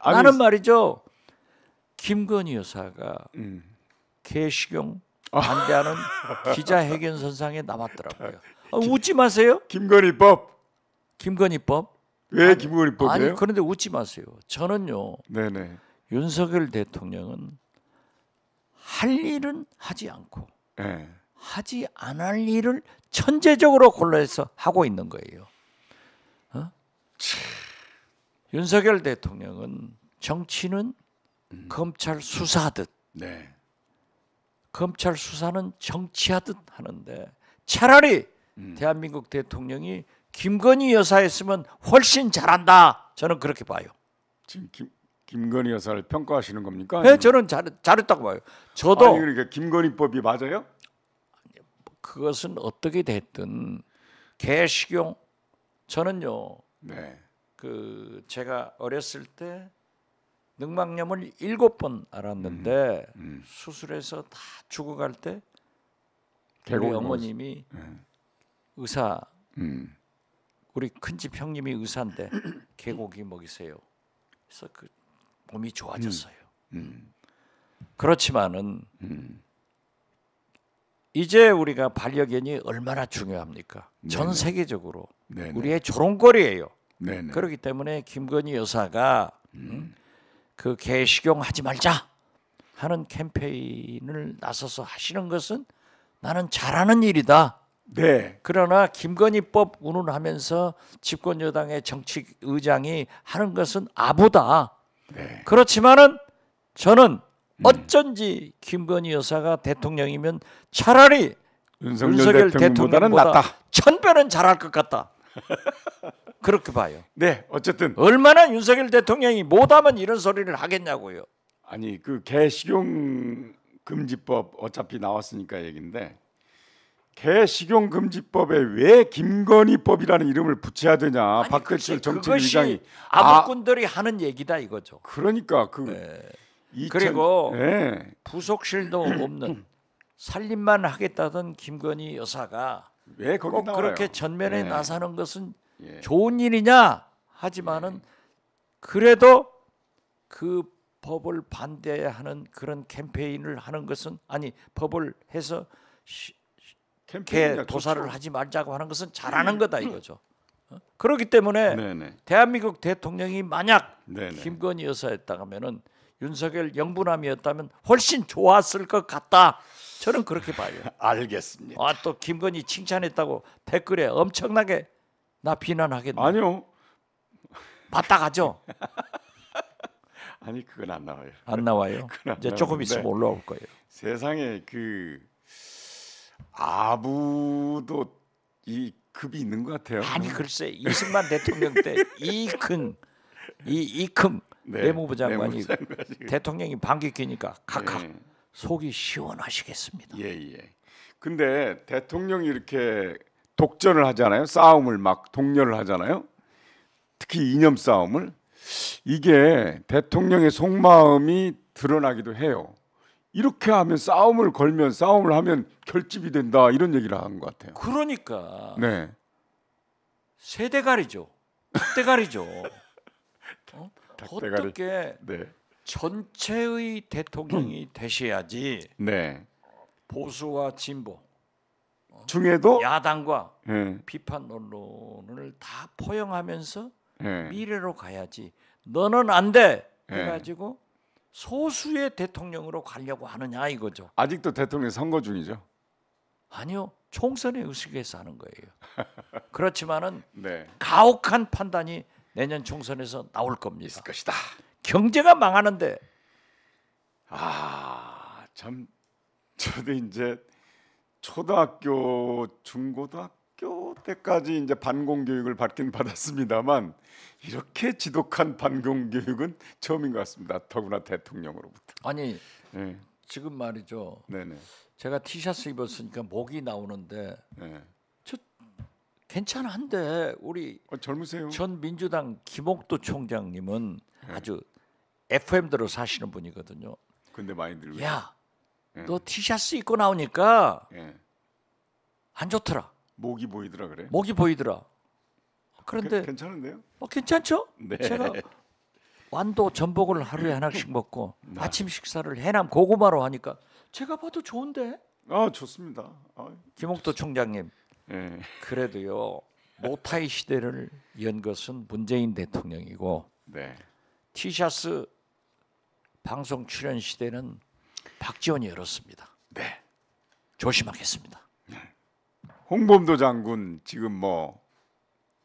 아니, 나는 말이죠. 김건희 여사가 음. 개시경 아. 반대하는 기자회견 선상에 남았더라고요. 아, 아 웃지 마세요. 김건희법. 김건희법. 왜 김건희법이에요? 아니 그런데 웃지 마세요. 저는요. 네네. 윤석열 대통령은 할 일은 하지 않고 네. 하지 않을 일을 천재적으로 골라서 하고 있는 거예요. 어? 윤석열 대통령은 정치는 음. 검찰 수사하듯 네. 검찰 수사는 정치하듯 하는데 차라리 음. 대한민국 대통령이 김건희 여사였으면 훨씬 잘한다. 저는 그렇게 봐요. 지금 김, 김건희 여사를 평가하시는 겁니까? 네, 저는 잘, 잘했다고 봐요. 저도 아니 그러니까 김건희법이 맞아요? 그것은 어떻게 됐든 개식용 저는요. 네. 그 제가 어렸을 때 늑막염을 일곱 번 알았는데 음, 음, 음. 수술해서 다 죽어갈 때 우리 어머님이 예. 음. 의사 우리 큰집 형님이 의사인데 개고기 먹이세요. 그래서 그 몸이 좋아졌어요. 음, 음. 그렇지만은 이제 우리가 반려견이 얼마나 중요합니까? 네네. 전 세계적으로 네네. 우리의 조롱거리예요. 네네. 그렇기 때문에 김건희 여사가 음. 그 개식용 하지 말자 하는 캠페인을 나서서 하시는 것은 나는 잘하는 일이다. 네. 그러나 김건희법 운운하면서 집권 여당의 정치 의장이 하는 것은 아부다. 네. 그렇지만은 저는 음. 어쩐지 김건희 여사가 대통령이면 차라리 윤석열, 윤석열 대통령보다 낫다. 천 배는 잘할 것 같다. 그렇게 봐요. 네, 어쨌든 얼마나 윤석열 대통령이 못하면 이런 소리를 하겠냐고요. 아니 그 개식용 금지법 어차피 나왔으니까 얘긴데 개식용 금지법에 왜 김건희법이라는 이름을 붙여야 되냐 박근철 정책위장이 아무꾼들이 아, 하는 얘기다 이거죠. 그러니까 그 네. 2000, 그리고 네. 부속실도 없는 살림만 하겠다던 김건희 여사가 왜 거기 꼭 나와요? 그렇게 전면에 예. 나서는 것은 예. 좋은 일이냐 하지만은 예. 그래도 그 법을 반대하는 그런 캠페인을 하는 것은 아니 법을 해서 캠페인 도사를 그죠 하지 말자고 하는 것은 예, 잘하는 예. 거다 이거죠. 어? 그렇기 때문에 네네. 네. 대한민국 대통령이 만약 네네. 네. 김건희 여사였다 면은 윤석열 영분함이었다면 훨씬 좋았을 것 같다. 저는 그렇게 봐요. 알겠습니다. 아, 또 김건희 칭찬했다고 댓글에 엄청나게 나 비난하겠네. 아니요. 맞다가죠. 아니 그건 안 나와요. 안 나와요. 안 이제 조금 있으면 올라올 거예요. 세상에 그 아부도 이 급이 있는 것 같아요. 아니 음. 글쎄 이승만 대통령 때 이큰 이 이큼 네. 내무부 장관이 대통령이 방귀 뀌니까 각각 예. 네. 속이 시원하시겠습니다. 예예. 예. 근데 대통령이 이렇게 독전을 하잖아요. 싸움을 막 독려를 하잖아요. 특히 이념 싸움을 이게 대통령의 속마음이 드러나기도 해요. 이렇게 하면 싸움을 걸면 싸움을 하면 결집이 된다 이런 얘기를 한것 같아요. 그러니까 네 세대가리죠, 대가리죠. 어? 닭대가리. 어떻게 네. 전체의 대통령이 음. 되셔야지 네. 보수와 진보 어, 중에도 야당과 네. 비판 논론을다 포용하면서 예. 미래로 가야지 너는 안돼 예. 해가지고 소수의 대통령으로 가려고 하느냐 이거죠. 아직도 대통령 선거 중이죠. 아니요. 총선에 의식해서 하는 거예요. 그렇지만은 네. 가혹한 판단이 내년 총선에서 나올 겁니다. 있을 것이다. 경제가 망하는데 아, 참 저도 이제 초등학교, 중고등학교 때까지 이제 반공 교육을 받긴 받았습니다만 이렇게 지독한 반공 교육은 처음인 것 같습니다. 더구나 대통령으로부터. 아니, 네. 지금 말이죠. 네네. 제가 티셔츠 입었으니까 목이 나오는데 네. 괜찮은데 우리 어, 젊으세요? 전 민주당 김옥도 총장님은 네. 아주 FM대로 사시는 분이거든요. 근데 많이 늘고. 야, 네. 너 예. 티셔츠 입고 나오니까 네. 안 좋더라. 목이 보이더라 그래? 목이 보이더라. 그런데 게, 어, 괜찮은데요? 어, 괜찮죠? 네. 제가 완도 전복을 하루에 하나씩 먹고 네. 아침 식사를 해남 고구마로 하니까 제가 봐도 좋은데. 아 좋습니다. 아, 김옥도 좋습니다. 총장님 예. 그래도요 모타이 시대를 연 것은 문재인 대통령이고 네. 티셔츠 방송 출연 시대는 박지원이 열었습니다. 네. 조심하겠습니다. 네. 홍범도 장군 지금 뭐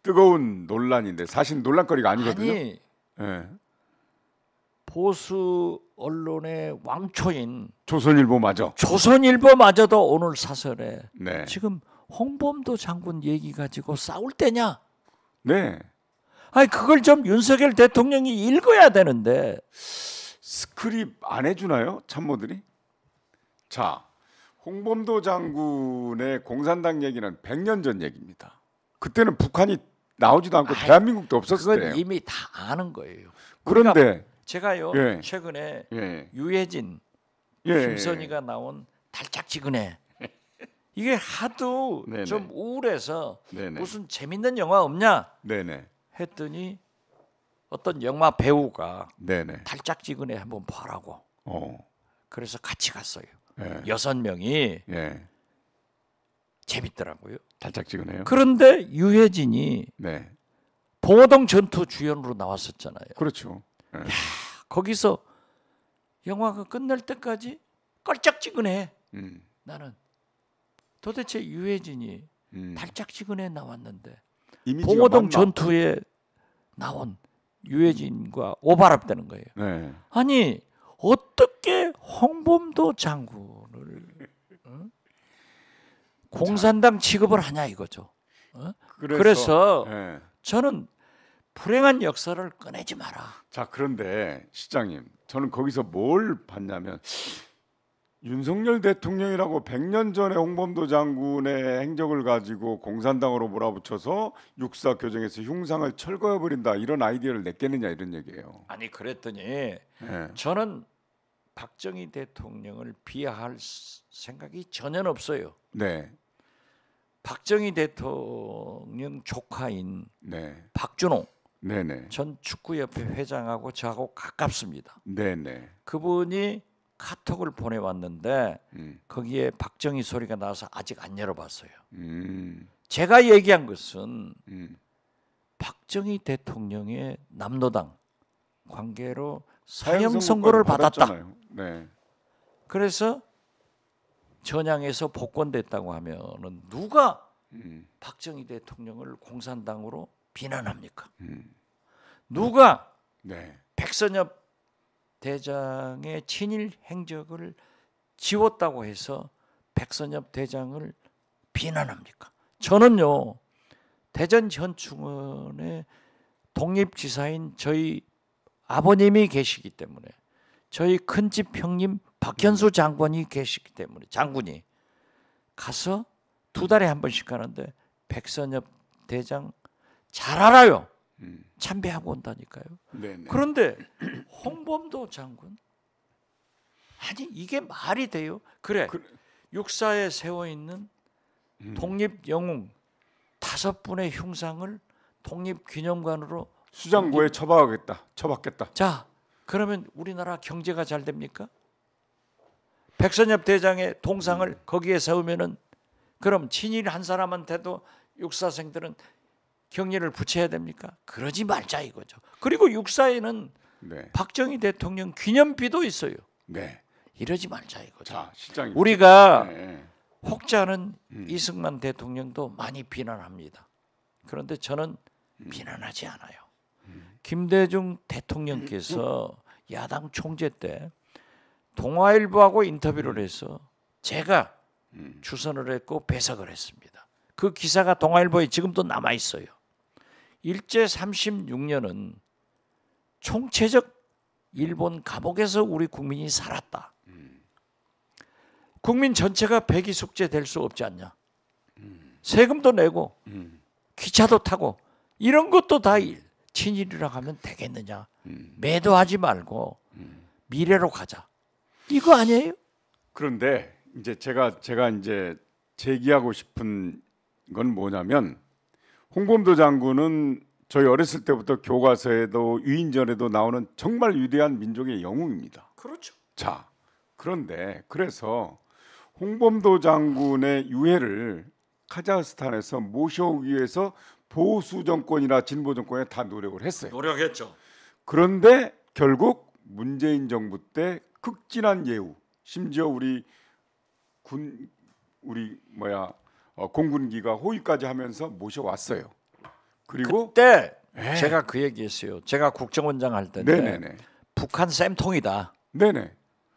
뜨거운 논란인데 사실 논란거리가 아니거든요. 아니, 네. 보수 언론의 왕초인 조선일보마저 조선일보마저도 오늘 사설에 네. 지금 홍범도 장군 얘기 가지고 싸울 때냐? 네. 아니 그걸 좀 윤석열 대통령이 읽어야 되는데 스크립 안 해주나요 참모들이? 자 홍범도 장군의 공산당 얘기는 100년 전 얘기입니다. 그때는 북한이 나오지도 않고 아이, 대한민국도 없었을 요 이미 다 아는 거예요. 그런데 제가요 예. 최근에 예. 유해진, 예. 김선희가 나온 달짝지근해 이게 하도 네네. 좀 우울해서 네네. 무슨 재밌는 영화 없냐 네네. 했더니 어떤 영화 배우가 달짝지근해 한번 봐라고. 오. 어. 그래서 같이 갔어요. 예. 여섯 명이 예. 재밌더라고요. 달짝지근해요. 그런데 유해진이 네. 봉호동 전투 주연으로 나왔었잖아요. 그렇죠. 네. 야, 거기서 영화가 끝날 때까지 껄짝지근해. 음. 나는 도대체 유해진이 음. 달짝지근에 나왔는데 봉오동 전투에 나온 유해진과 오바랍되는 거예요. 네. 아니 어떻게 홍범도 장군을 어? 공산당 취급을 하냐 이거죠. 어? 그래서, 그래서 네. 저는 불행한 역사를 꺼내지 마라. 자 그런데 시장님, 저는 거기서 뭘 봤냐면 윤석열 대통령이라고 100년 전에 홍범도 장군의 행적을 가지고 공산당으로 몰아붙여서 육사 교정에서 흉상을 철거해 버린다 이런 아이디어를 냈겠느냐 이런 얘기예요. 아니 그랬더니 네. 저는 박정희 대통령을 비하할 생각이 전혀 없어요. 네. 박정희 대통령 조카인 네. 박준호 네네. 네. 전 축구협회 회장하고 저하고 가깝습니다. 네네. 네. 그분이 카톡을 보내왔는데 음. 거기에 박정희 소리가 나서 아직 안 열어봤어요. 음. 제가 얘기한 것은 음. 박정희 대통령의 남노당 관계로 사형 선고를 받았다. 네. 그래서 전향에서 복권됐다고 하면 누가 음. 박정희 대통령을 공산당으로 비난합니까? 음. 누가 네. 백선엽 대장의 친일 행적을 지웠다고 해서 백선엽 대장을 비난합니까? 저는요 대전 현충원의 독립지사인 저희 아버님이 계시기 때문에 저희 큰집 형님 박현수 장관이 계시기 때문에 장군이 가서 두 달에 한 번씩 가는데 백선엽 대장 잘 알아요. 참배하고 온다니까요. 네네. 그런데 홍범도 장군 아니 이게 말이 돼요? 그래, 그래. 육사에 세워 있는 음. 독립 영웅 다섯 분의 흉상을 독립기념관으로 수장고에 처박겠다 처박겠다. 자, 그러면 우리나라 경제가 잘 됩니까? 백선엽 대장의 동상을 음. 거기에 세우면은 그럼 친일 한 사람한테도 육사생들은 격리를 붙여야 됩니까? 그러지 말자 이거죠. 그리고 육사에는 네. 박정희 대통령 기념비도 있어요. 네. 이러지 말자 이거죠. 자, 우리가 네. 혹자는 음. 이승만 대통령도 많이 비난합니다. 그런데 저는 음. 비난하지 않아요. 음. 김대중 대통령께서 야당 총재 때 동아일보하고 인터뷰를 음. 해서 제가 추선을 음. 했고 배석을 했습니다. 그 기사가 동아일보에 지금도 남아 있어요. 일제 36년은 총체적 일본 감옥에서 우리 국민이 살았다. 국민 전체가 백이 숙제될 수 없지 않냐. 세금도 내고 기차도 타고 이런 것도 다 친일이라 하면 되겠느냐. 매도하지 말고 미래로 가자. 이거 아니에요? 그런데 이제 제가 제가 이제 제기하고 싶은 건 뭐냐면 홍범도 장군은 저희 어렸을 때부터 교과서에도 위인전에도 나오는 정말 위대한 민족의 영웅입니다. 그렇죠. 자, 그런데 그래서 홍범도 장군의 유해를 카자흐스탄에서 모셔오기 위해서 보수 정권이나 진보 정권에 다 노력을 했어요. 노력했죠. 그런데 결국 문재인 정부 때 극진한 예우, 심지어 우리 군 우리 뭐야 어, 공군기가 호위까지 하면서 모셔왔어요. 그리고 그때 에이. 예. 제가 그 얘기했어요. 제가 국정원장 할때네네 북한 쌤통이다. 네네.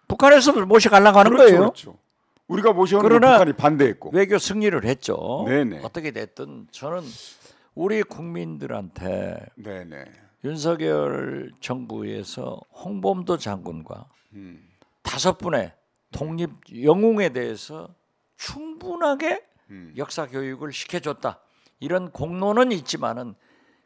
북한에서 모셔가려고 하는 그렇죠, 거예요. 그렇죠. 우리가 모셔오는 북한이 반대했고 외교 승리를 했죠. 네네. 어떻게 됐든 저는 우리 국민들한테 네네. 윤석열 정부에서 홍범도 장군과 음. 다섯 분의 독립 영웅에 대해서 충분하게 음. 역사 교육을 시켜줬다. 이런 공로는 있지만은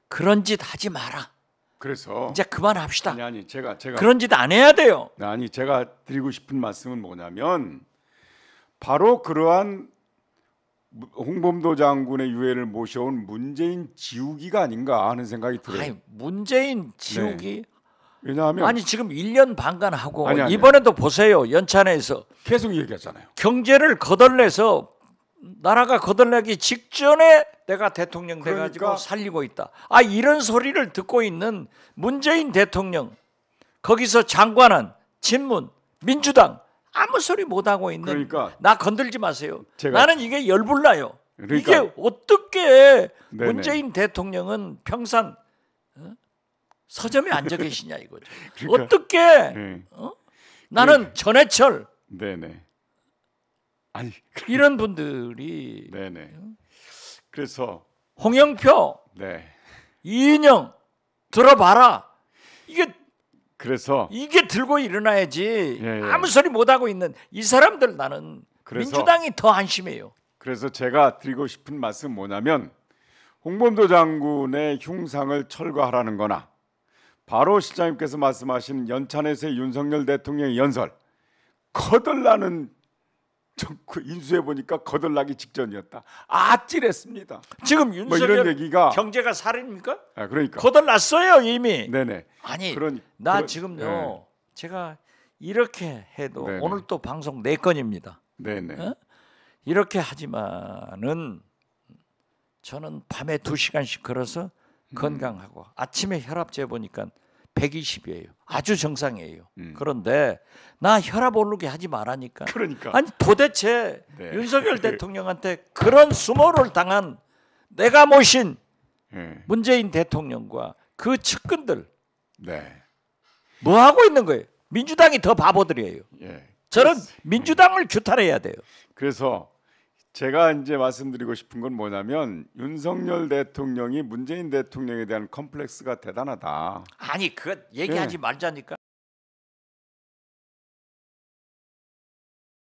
그런 짓 하지 마라. 그래서 이제 그만합시다. 아니, 아니 제가 제가 그런 짓 안 해야 돼요. 네, 아니 제가 드리고 싶은 말씀은 뭐냐면 바로 그러한 홍범도 장군의 유해를 모셔온 문재인 지우기가 아닌가 하는 생각이 들어요. 아니, 문재인 지우기 네. 왜냐하면 아니 지금 1년 반간 하고 아니, 아니, 이번에도 보세요 연찬에서 계속 얘기하잖아요. 경제를 거덜내서 나라가 거덜나기 직전에 내가 대통령 그러니까, 돼가지고 살리고 있다. 아 이런 소리를 듣고 있는 문재인 대통령 거기서 장관은 진문 민주당 아무 소리 못 하고 있는 그러니까, 나 건들지 마세요. 나는 이게 열불나요. 그러니까, 이게 어떻게 네네. 문재인 대통령은 평상 어? 서점에 앉아 계시냐 이거죠. 그러니까 어떻게 네. 어? 나는 네. 전해철 네네. 아니 이런 분들이 네네. 그래서 홍영표, 네. 이인영 들어봐라. 이게 그래서 이게 들고 일어나야지 예, 예. 아무 소리 못 하고 있는 이 사람들 나는 그래서, 민주당이 더 안심해요. 그래서 제가 드리고 싶은 말씀 뭐냐면 홍범도 장군의 흉상을 철거하라는거나 바로 실장님께서 말씀하신 연찬에서의 윤석열 대통령의 연설 거덜나는 전구 그 인수해 보니까 거덜나기 직전이었다. 아, 아찔했습니다. 지금 뭐 윤석열 뭐 얘기가 경제가 살입니까? 아, 그러니까 거덜났어요 이미. 네네. 아니 그런, 나 그런, 지금요 네. 제가 이렇게 해도 네네. 오늘 또 방송 네 건입니다. 네네. 어? 이렇게 하지만은 저는 밤에 두 시간씩 걸어서 음. 건강하고 아침에 혈압 재보니까 120이에요. 아주 정상이에요. 음. 그런데 나 혈압 오르게 하지 말라니까. 그러니까. 아니 도대체 네. 윤석열 대통령한테 그런 수모를 당한 내가 모신 네. 문재인 대통령과 그 측근들 네. 뭐 하고 있는 거예요? 민주당이 더 바보들이에요. 예. 저는 민주당을 규탄해야 돼요. 그래서 제가 이제 말씀드리고 싶은 건 뭐냐면 윤석열 음. 대통령이 문재인 대통령에 대한 컴플렉스가 대단하다. 아니 그 얘기하지 네. 말자니까.